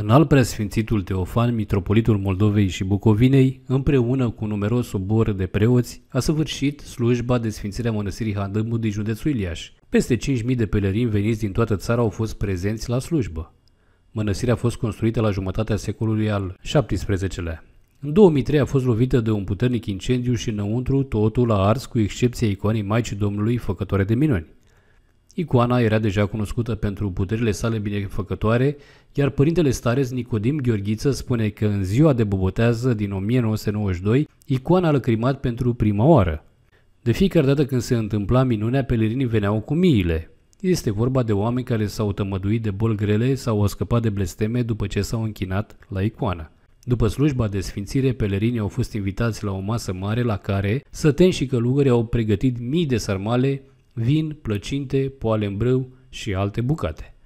În al preasfințitul Teofan, mitropolitul Moldovei și Bucovinei, împreună cu numeros sobor de preoți, a săvârșit slujba de sfințirea mănăstirii Handâmbu din județul Iliaș. Peste 5.000 de pelerini veniți din toată țara au fost prezenți la slujbă. Mănăstirea a fost construită la jumătatea secolului al XVII-lea. În 2003 a fost lovită de un puternic incendiu și înăuntru totul a ars cu excepția iconei Maicii Domnului făcătoare de minuni. Icoana era deja cunoscută pentru puterile sale binefăcătoare, iar părintele Stares Nicodim Gheorghiță spune că în ziua de bobotează din 1992, icoana a lăcrimat pentru prima oară. De fiecare dată când se întâmpla minunea, pelerinii veneau cu miile. Este vorba de oameni care s-au tămăduit de boli grele sau au scăpat de blesteme după ce s-au închinat la icoană. După slujba de sfințire, pelerinii au fost invitați la o masă mare la care săteni și călugări au pregătit mii de sarmale, vin, plăcinte, poale în brâu și alte bucate.